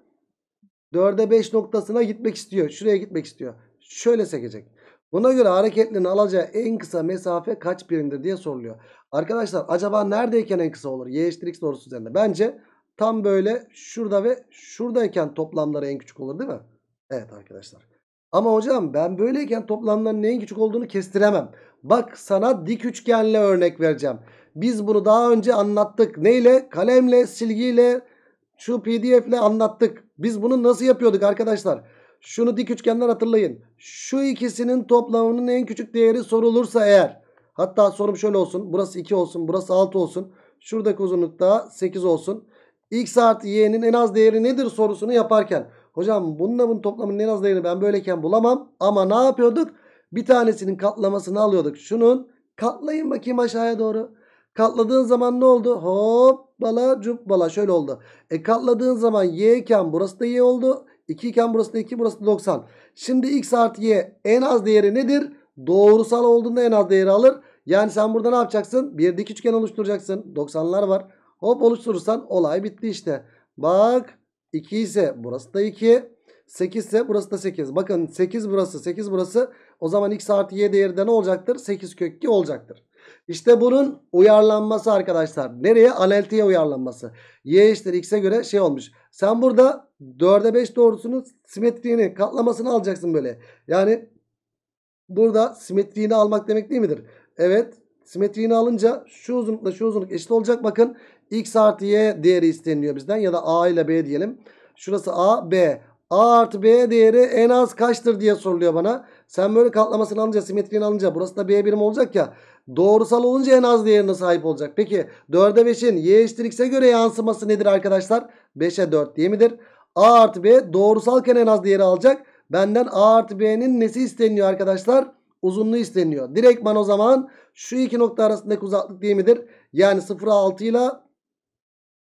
4'e 5 noktasına gitmek istiyor. Şuraya gitmek istiyor. Şöyle sekecek. Buna göre hareketlinin alacağı en kısa mesafe kaç birimdir diye soruluyor. Arkadaşlar acaba neredeyken en kısa olur? Y eşittir x doğrusu üzerinde. Bence tam böyle şurada ve şuradayken toplamları en küçük olur değil mi? Evet arkadaşlar. Ama hocam ben böyleyken toplamların en küçük olduğunu kestiremem. Bak sana dik üçgenle örnek vereceğim. Biz bunu daha önce anlattık. Neyle? Kalemle, silgiyle, şu pdf ile anlattık. Biz bunu nasıl yapıyorduk arkadaşlar? Şunu dik üçgenler hatırlayın. Şu ikisinin toplamının en küçük değeri sorulursa eğer. Hatta sorum şöyle olsun. Burası 2 olsun. Burası 6 olsun. Şuradaki uzunlukta 8 olsun. X artı y'nin en az değeri nedir sorusunu yaparken. Hocam bununla bunun toplamının en az değerini ben böyleyken bulamam. Ama ne yapıyorduk? Bir tanesinin katlamasını alıyorduk. Şunun katlayın bakayım aşağıya doğru. Katladığın zaman ne oldu? Hop bala cup bala şöyle oldu. E katladığın zaman y iken burası da y oldu. 2 iken burası da 2 burası da 90. Şimdi x artı y en az değeri nedir? Doğrusal olduğunda en az değeri alır. Yani sen burada ne yapacaksın? Bir dik üçgen oluşturacaksın. 90'lar var. Hop oluşturursan olay bitti işte. Bak 2 ise burası da 2. 8 ise burası da 8. Bakın 8 burası 8 burası. O zaman x artı y değeri de ne olacaktır? 8 kök 2 olacaktır. İşte bunun uyarlanması arkadaşlar. Nereye? Analitiğe uyarlanması. Y eşittir x'e göre şey olmuş. Sen burada 4'e 5 doğrusunun simetriğini katlamasını alacaksın böyle. Yani burada simetriğini almak demek değil midir? Evet. Simetriğini alınca şu uzunlukla şu uzunluk eşit olacak. Bakın x artı y değeri isteniliyor bizden ya da a ile b diyelim. Şurası a b. a artı b değeri en az kaçtır diye soruluyor bana. Sen böyle katlamasını alınca simetriğini alınca burası da B birim olacak ya. Doğrusal olunca en az değerine sahip olacak. Peki 4'e 5'in y eşittir x'e göre yansıması nedir arkadaşlar? 5'e 4 diye midir? A artı B doğrusalken en az değeri alacak. Benden A artı B'nin nesi isteniyor arkadaşlar? Uzunluğu isteniyor. Direktman o zaman şu iki nokta arasındaki uzaklık değil midir? Yani 0'a 6 ile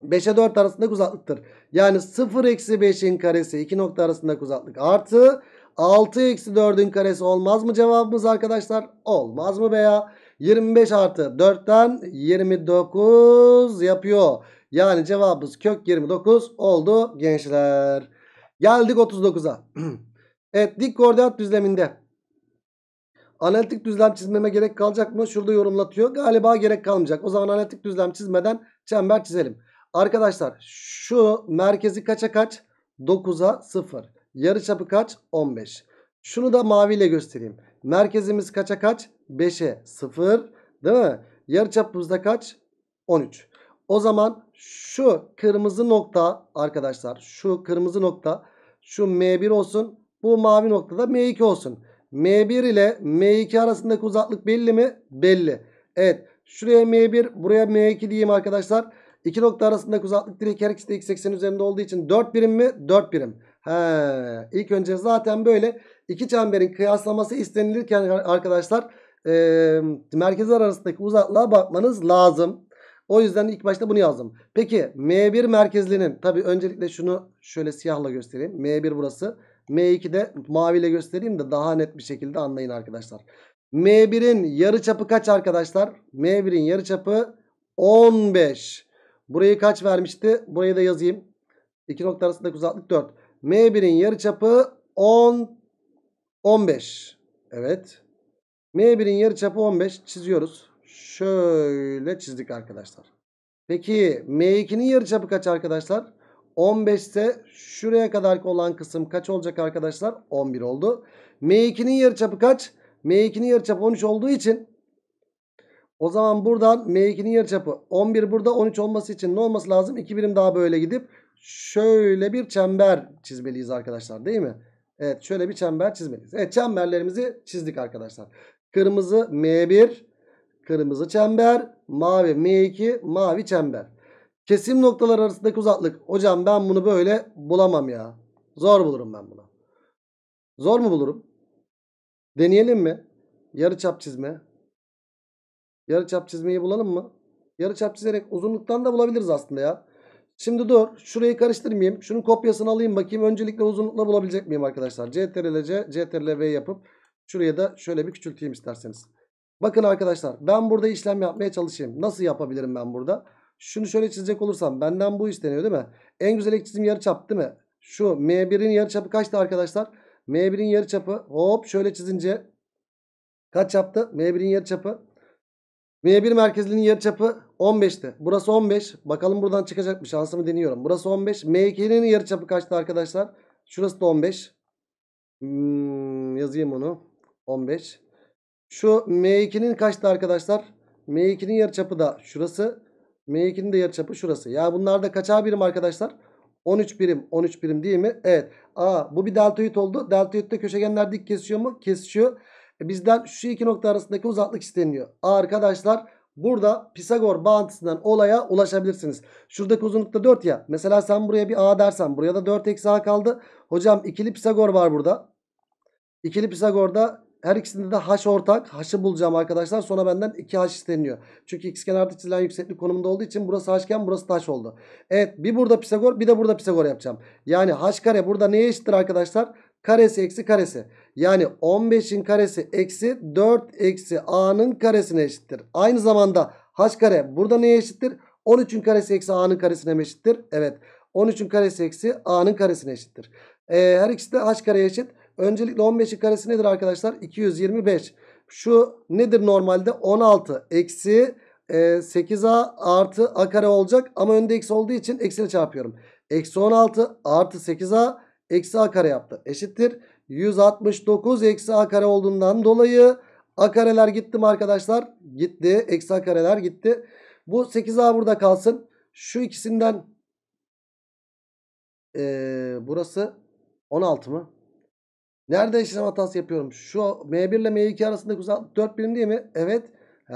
5'e 4 arasındaki uzaklıktır. Yani 0 eksi 5'in karesi iki nokta arasındaki uzaklık artı 6 eksi 4'ün karesi olmaz mı cevabımız arkadaşlar? Olmaz mı veya ya? 25 artı 4'ten 29 yapıyor. Yani cevabımız kök 29 oldu gençler. Geldik 39'a. (clears throat) evet dik koordinat düzleminde. Analitik düzlem çizmeme gerek kalacak mı? Şurada yorumlatıyor. Galiba gerek kalmayacak. O zaman analitik düzlem çizmeden çember çizelim. Arkadaşlar şu merkezi kaça kaç? 9'a 0. Yarıçapı kaç? 15. Şunu da maviyle göstereyim. Merkezimiz kaça kaç? 5'e 0 değil mi? Yarıçapımız da kaç? 13. O zaman şu kırmızı nokta arkadaşlar şu kırmızı nokta şu M1 olsun. Bu mavi noktada M2 olsun. M1 ile M2 arasındaki uzaklık belli mi? Belli. Evet. Şuraya M1 buraya M2 diyeyim arkadaşlar. İki nokta arasındaki uzaklık direkt her ikisi de x80 üzerinde olduğu için 4 birim mi? 4 birim. He, ilk önce zaten böyle iki çemberin kıyaslaması istenilirken arkadaşlar e, merkezler arasındaki uzaklığa bakmanız lazım. O yüzden ilk başta bunu yazdım. Peki M1 merkezlinin tabi öncelikle şunu şöyle siyahla göstereyim. M1 burası. M2 de maviyle göstereyim de daha net bir şekilde anlayın arkadaşlar. M1'in yarı çapı kaç arkadaşlar? M1'in yarı çapı 15. Burayı kaç vermişti? Burayı da yazayım. İki nokta arasındaki uzaklık 4. M1'in yarıçapı 10 15. Evet. M1'in yarıçapı 15 çiziyoruz. Şöyle çizdik arkadaşlar. Peki M2'nin yarıçapı kaç arkadaşlar? 15'te şuraya kadar olan kısım kaç olacak arkadaşlar? 11 oldu. M2'nin yarıçapı kaç? M2'nin yarıçapı 13 olduğu için o zaman buradan M2'nin yarıçapı 11 burada 13 olması için ne olması lazım? 2 birim daha böyle gidip şöyle bir çember çizmeliyiz arkadaşlar değil mi? Evet şöyle bir çember çizmeliyiz. Evet çemberlerimizi çizdik arkadaşlar. Kırmızı M1, kırmızı çember, mavi M2, mavi çember. Kesim noktalar arasındaki uzaklık. Hocam ben bunu böyle bulamam ya. Zor bulurum ben bunu. Zor mu bulurum? Deneyelim mi? Yarı çap çizme. Yarı çap çizmeyi bulalım mı? Yarı çap çizerek uzunluktan da bulabiliriz aslında ya. Şimdi dur. Şurayı karıştırmayayım. Şunun kopyasını alayım bakayım. Öncelikle uzunlukla bulabilecek miyim arkadaşlar? CTRL-C, CTRL-V yapıp şuraya da şöyle bir küçülteyim isterseniz. Bakın arkadaşlar ben burada işlem yapmaya çalışayım. Nasıl yapabilirim ben burada? Şunu şöyle çizecek olursam benden bu isteniyor değil mi? En güzel ek çizim çap değil mi? Şu M1'in yarı çapı kaçtı arkadaşlar? M1'in yarı çapı, hop şöyle çizince kaç yaptı? M1'in yarı çapı, M1 yarı çapı. 15'te. Burası 15. Bakalım buradan çıkacak mı? Şansımı deniyorum. Burası 15. M2'nin yarıçapı kaçtı arkadaşlar? Şurası da 15. Hmm, yazayım onu. 15. Şu M2'nin kaçtı arkadaşlar? M2'nin yarıçapı da şurası. M2'nin de yarıçapı şurası. Ya yani bunlar da kaçar birim arkadaşlar? 13 birim. 13 birim değil mi? Evet. Aa bu bir deltoid oldu. Deltoid'de köşegenler dik kesiyor mu? Kesiyor. E, bizden şu iki nokta arasındaki uzaklık isteniyor. Aa, arkadaşlar Burada Pisagor bağıntısından olaya ulaşabilirsiniz. Şuradaki uzunlukta 4 ya. Mesela sen buraya bir A dersen buraya da 4 eksi A kaldı. Hocam ikili Pisagor var burada. İkili Pisagor'da her ikisinde de haş ortak. haşı bulacağım arkadaşlar. Sonra benden 2 haş isteniyor. Çünkü x kenarda çizilen yükseklik konumunda olduğu için burası haşken, burası taş oldu. Evet bir burada Pisagor bir de burada Pisagor yapacağım. Yani haş kare burada neye eşittir arkadaşlar? Karesi eksi karesi. Yani 15'in karesi eksi 4 eksi a'nın karesine eşittir. Aynı zamanda h kare burada neye eşittir? 13'ün karesi eksi a'nın karesine mi eşittir? Evet. 13'ün karesi eksi a'nın karesine eşittir. Ee, her ikisi de h kare eşit. Öncelikle 15'in karesi nedir arkadaşlar? 225. Şu nedir normalde? 16 eksi e, 8a artı a kare olacak. Ama önde eksi olduğu için eksiyle çarpıyorum. Eksi 16 artı 8a eksi a kare yaptı. Eşittir. 169 eksi a kare olduğundan dolayı a kareler gitti mi arkadaşlar? Gitti. Eksi a kareler gitti. Bu 8a burada kalsın. Şu ikisinden ee, burası 16 mı? Nerede işlem hatası yapıyorum? Şu M1 ile M2 arasında uzak 4 birim değil mi? Evet. He,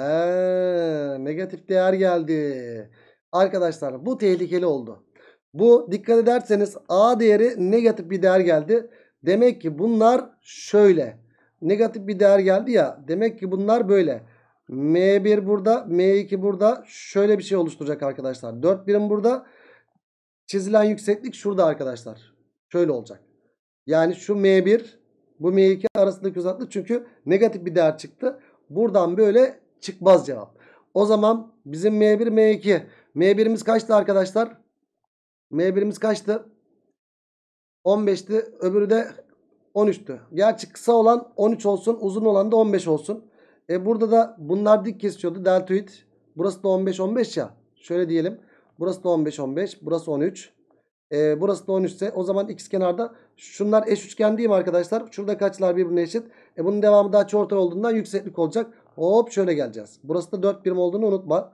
negatif değer geldi. Arkadaşlar bu tehlikeli oldu. Bu dikkat ederseniz A değeri negatif bir değer geldi. Demek ki bunlar şöyle. Negatif bir değer geldi ya. Demek ki bunlar böyle. M1 burada. M2 burada. Şöyle bir şey oluşturacak arkadaşlar. 4 birim burada. Çizilen yükseklik şurada arkadaşlar. Şöyle olacak. Yani şu M1 bu M2 arasındaki uzaklık çünkü negatif bir değer çıktı. Buradan böyle çıkmaz cevap. O zaman bizim M1 M2 M1'imiz kaçtı arkadaşlar? M1'imiz kaçtı? 15'ti. Öbürü de 13'tü. Gerçi kısa olan 13 olsun. Uzun olan da 15 olsun. E burada da bunlar dik kesiyordu. Deltoid. Burası da 15-15 ya. Şöyle diyelim. Burası da 15-15. Burası 13. E, burası da 13 ise o zaman x kenarda şunlar eş üçgen değil mi arkadaşlar? Şurada kaçlar birbirine eşit. E, bunun devamı daha çoğortay olduğundan yükseklik olacak. Hop şöyle geleceğiz. Burası da 4 birim olduğunu unutma.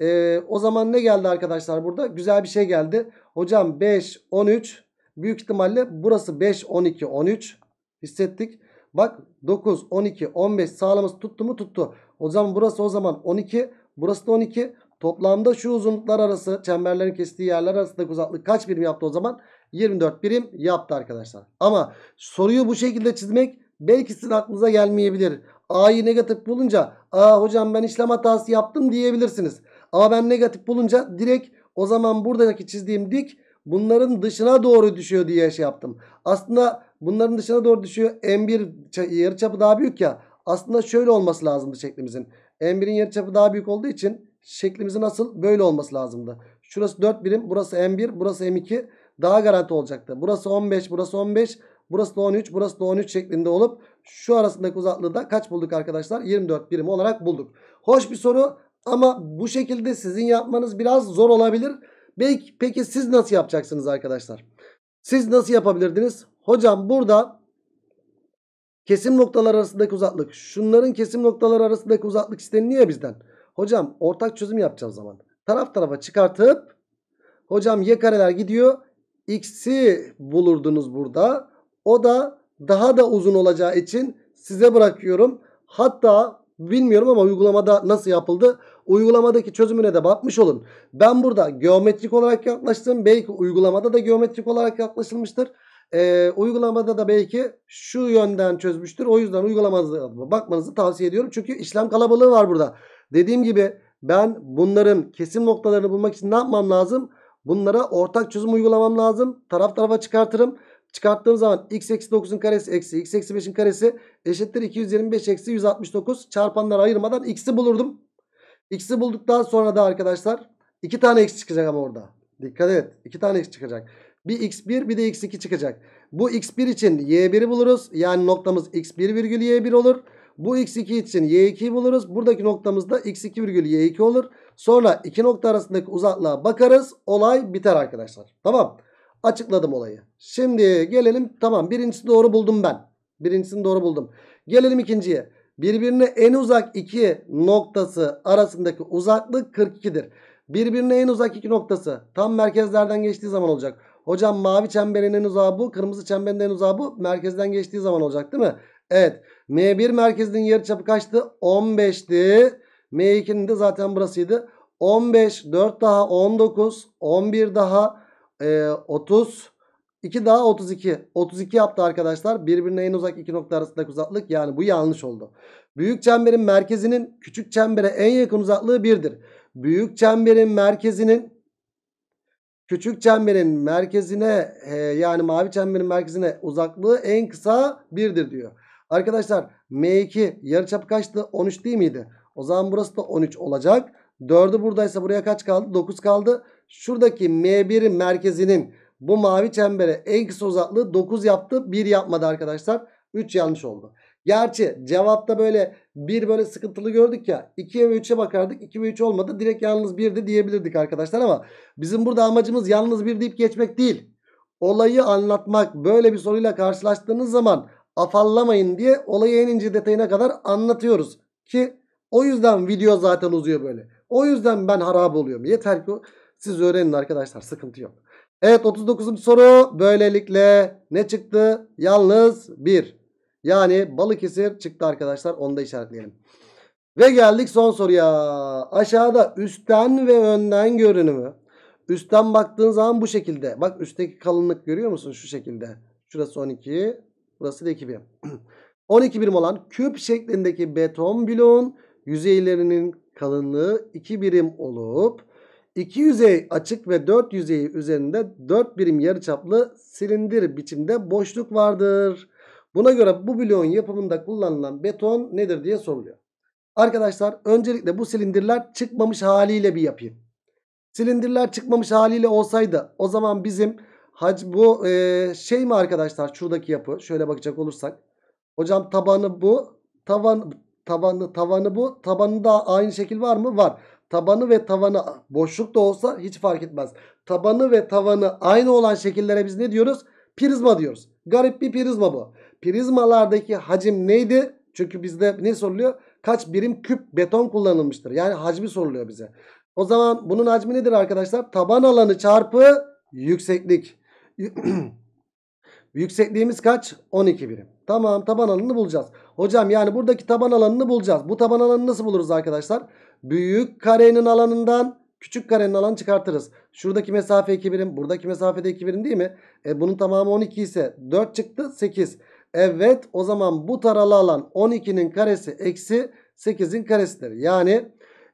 E, o zaman ne geldi arkadaşlar burada? Güzel bir şey geldi. Hocam 5, 13. Büyük ihtimalle burası 5, 12, 13. Hissettik. Bak 9, 12, 15 sağlaması tuttu mu? Tuttu. O zaman burası o zaman 12. Burası da 12. Toplamda şu uzunluklar arası çemberlerin kestiği yerler arasındaki uzaklık kaç birim yaptı o zaman? 24 birim yaptı arkadaşlar. Ama soruyu bu şekilde çizmek belki sizin aklınıza gelmeyebilir. A'yı negatif bulunca aa hocam ben işlem hatası yaptım diyebilirsiniz. A ben negatif bulunca direkt o zaman buradaki çizdiğim dik bunların dışına doğru düşüyor diye şey yaptım. Aslında bunların dışına doğru düşüyor. M1 yarıçapı daha büyük ya. Aslında şöyle olması lazımdı şeklimizin. M1'in yarıçapı daha büyük olduğu için şeklimizin asıl böyle olması lazımdı. Şurası 4 birim, burası M1, burası M2 daha garanti olacaktı. Burası 15, burası 15, burası da 13, burası da 13 şeklinde olup şu arasındaki uzaklığı da kaç bulduk arkadaşlar? 24 birim olarak bulduk. Hoş bir soru. Ama bu şekilde sizin yapmanız biraz zor olabilir. Peki, peki siz nasıl yapacaksınız arkadaşlar? Siz nasıl yapabilirdiniz? Hocam burada kesim noktalar arasındaki uzaklık. Şunların kesim noktaları arasındaki uzaklık isteniyor bizden. Hocam ortak çözüm yapacağız zaman. Taraf tarafa çıkartıp hocam y kareler gidiyor. X'i bulurdunuz burada. O da daha da uzun olacağı için size bırakıyorum. Hatta bilmiyorum ama uygulamada nasıl yapıldı? Uygulamadaki çözümüne de bakmış olun. Ben burada geometrik olarak yaklaştım. Belki uygulamada da geometrik olarak yaklaşılmıştır. Ee, uygulamada da belki şu yönden çözmüştür. O yüzden uygulamanıza bakmanızı tavsiye ediyorum. Çünkü işlem kalabalığı var burada. Dediğim gibi ben bunların kesim noktalarını bulmak için ne yapmam lazım? Bunlara ortak çözüm uygulamam lazım. Taraf tarafa çıkartırım. Çıkarttığım zaman x eksi 9'un karesi eksi x eksi 5'in karesi eşittir 225 eksi 169 çarpanları ayırmadan x'i bulurdum. X'i bulduktan sonra da arkadaşlar 2 tane X çıkacak ama orada. Dikkat et. 2 tane X çıkacak. Bir X1 bir de X2 çıkacak. Bu X1 için Y1'i buluruz. Yani noktamız X1 virgül Y1 olur. Bu X2 için Y2'yi buluruz. Buradaki noktamız da X2 virgül Y2 olur. Sonra iki nokta arasındaki uzaklığa bakarız. Olay biter arkadaşlar. Tamam. Açıkladım olayı. Şimdi gelelim. Tamam birincisi doğru buldum ben. Birincisini doğru buldum. Gelelim ikinciye. Birbirine en uzak iki noktası arasındaki uzaklık 42'dir. Birbirine en uzak iki noktası tam merkezlerden geçtiği zaman olacak. Hocam mavi çemberin en uzağı bu. Kırmızı çemberin en uzağı bu. Merkezden geçtiği zaman olacak değil mi? Evet. M1 merkezinin yarıçapı kaçtı? 15'ti. M2'nin de zaten burasıydı. 15, 4 daha 19, 11 daha e, 30, 2 daha 32. 32 yaptı arkadaşlar. Birbirine en uzak iki nokta arasındaki uzaklık. Yani bu yanlış oldu. Büyük çemberin merkezinin küçük çembere en yakın uzaklığı 1'dir. Büyük çemberin merkezinin küçük çemberin merkezine e, yani mavi çemberin merkezine uzaklığı en kısa 1'dir diyor. Arkadaşlar M2 yarıçap kaçtı? 13 değil miydi? O zaman burası da 13 olacak. 4'ü buradaysa buraya kaç kaldı? 9 kaldı. Şuradaki M1'in merkezinin bu mavi çembere en kısa uzaklığı 9 yaptı. 1 yapmadı arkadaşlar. 3 yanlış oldu. Gerçi cevapta böyle bir böyle sıkıntılı gördük ya. 2 ve 3'e bakardık. 2 ve 3 olmadı. Direkt yalnız 1 de diyebilirdik arkadaşlar ama bizim burada amacımız yalnız 1 deyip geçmek değil. Olayı anlatmak. Böyle bir soruyla karşılaştığınız zaman afallamayın diye olayı en ince detayına kadar anlatıyoruz. Ki o yüzden video zaten uzuyor böyle. O yüzden ben harap oluyorum. Yeter ki siz öğrenin arkadaşlar. Sıkıntı yok. Evet 39. soru böylelikle ne çıktı? Yalnız 1. Yani Balıkesir çıktı arkadaşlar. Onu da işaretleyelim. Ve geldik son soruya. Aşağıda üstten ve önden görünümü. Üstten baktığın zaman bu şekilde. Bak üstteki kalınlık görüyor musun? Şu şekilde. Şurası 12. Burası da 2 birim. 12 birim olan küp şeklindeki beton bloğun yüzeylerinin kalınlığı 2 birim olup İki yüzey açık ve dört yüzeyi üzerinde dört birim yarıçaplı silindir biçimde boşluk vardır. Buna göre bu bloğun yapımında kullanılan beton nedir diye soruluyor. Arkadaşlar öncelikle bu silindirler çıkmamış haliyle bir yapayım. Silindirler çıkmamış haliyle olsaydı o zaman bizim hac bu e, şey mi arkadaşlar şuradaki yapı şöyle bakacak olursak. Hocam tabanı bu tavan tabanı tavanı bu tabanı da aynı şekil var mı? Var tabanı ve tavanı boşluk da olsa hiç fark etmez. Tabanı ve tavanı aynı olan şekillere biz ne diyoruz? Prizma diyoruz. Garip bir prizma bu. Prizmalardaki hacim neydi? Çünkü bizde ne soruluyor? Kaç birim küp beton kullanılmıştır. Yani hacmi soruluyor bize. O zaman bunun hacmi nedir arkadaşlar? Taban alanı çarpı yükseklik. (clears throat) Yüksekliğimiz kaç? 12 birim. Tamam taban alanını bulacağız. Hocam yani buradaki taban alanını bulacağız. Bu taban alanını nasıl buluruz arkadaşlar? Büyük karenin alanından küçük karenin alanı çıkartırız. Şuradaki mesafe 2 birim. Buradaki mesafe de 2 birim değil mi? E, bunun tamamı 12 ise 4 çıktı 8. Evet o zaman bu taralı alan 12'nin karesi eksi 8'in karesidir. Yani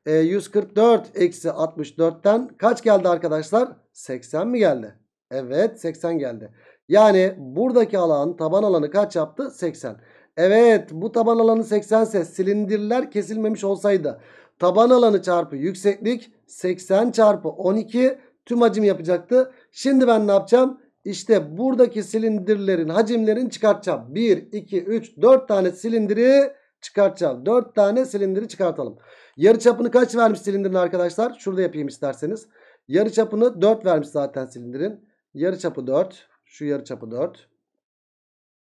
e, 144 eksi 64'ten kaç geldi arkadaşlar? 80 mi geldi? Evet 80 geldi. Yani buradaki alan taban alanı kaç yaptı? 80. Evet bu taban alanı 80 ise silindirler kesilmemiş olsaydı taban alanı çarpı yükseklik 80 çarpı 12 tüm hacim yapacaktı. Şimdi ben ne yapacağım? İşte buradaki silindirlerin hacimlerini çıkartacağım. 1, 2, 3, 4 tane silindiri çıkartacağım. 4 tane silindiri çıkartalım. Yarı çapını kaç vermiş silindirin arkadaşlar? Şurada yapayım isterseniz. Yarı çapını 4 vermiş zaten silindirin. Yarı çapı 4. Şu yarı çapı 4.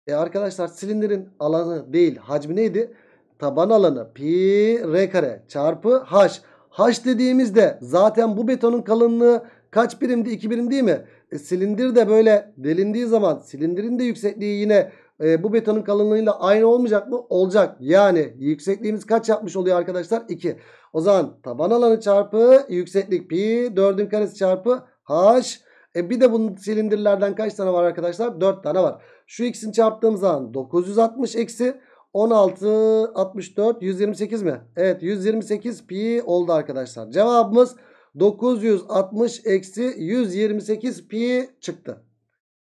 E arkadaşlar silindirin alanı değil hacmi neydi? Taban alanı pi r kare çarpı h. H dediğimizde zaten bu betonun kalınlığı kaç birimdi? 2 birim değil mi? E, silindir de böyle delindiği zaman silindirin de yüksekliği yine e, bu betonun kalınlığıyla aynı olmayacak mı? Olacak. Yani yüksekliğimiz kaç yapmış oluyor arkadaşlar? 2. O zaman taban alanı çarpı yükseklik pi 4'ün karesi çarpı h e bir de bunun silindirlerden kaç tane var arkadaşlar? 4 tane var. Şu ikisini çarptığım zaman 960 eksi 16, 64, 128 mi? Evet 128 pi oldu arkadaşlar. Cevabımız 960 eksi 128 pi çıktı.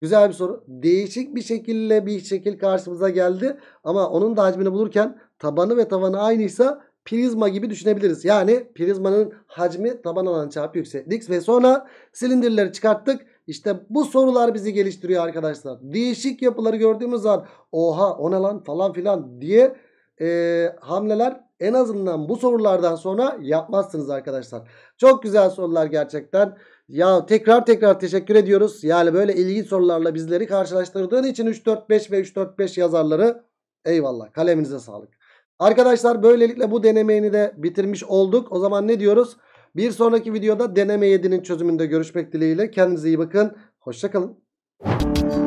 Güzel bir soru. Değişik bir şekilde bir şekil karşımıza geldi. Ama onun da hacmini bulurken tabanı ve tavanı aynıysa prizma gibi düşünebiliriz. Yani prizmanın hacmi taban alan çarpı yükseklik ve sonra silindirleri çıkarttık. İşte bu sorular bizi geliştiriyor arkadaşlar. Değişik yapıları gördüğümüz zaman oha ona lan falan filan diye e, hamleler en azından bu sorulardan sonra yapmazsınız arkadaşlar. Çok güzel sorular gerçekten. Ya tekrar tekrar teşekkür ediyoruz. Yani böyle ilginç sorularla bizleri karşılaştırdığın için 3-4-5 ve 3-4-5 yazarları eyvallah kaleminize sağlık. Arkadaşlar böylelikle bu denemeyini de bitirmiş olduk. O zaman ne diyoruz? Bir sonraki videoda deneme 7'nin çözümünde görüşmek dileğiyle. Kendinize iyi bakın. Hoşçakalın.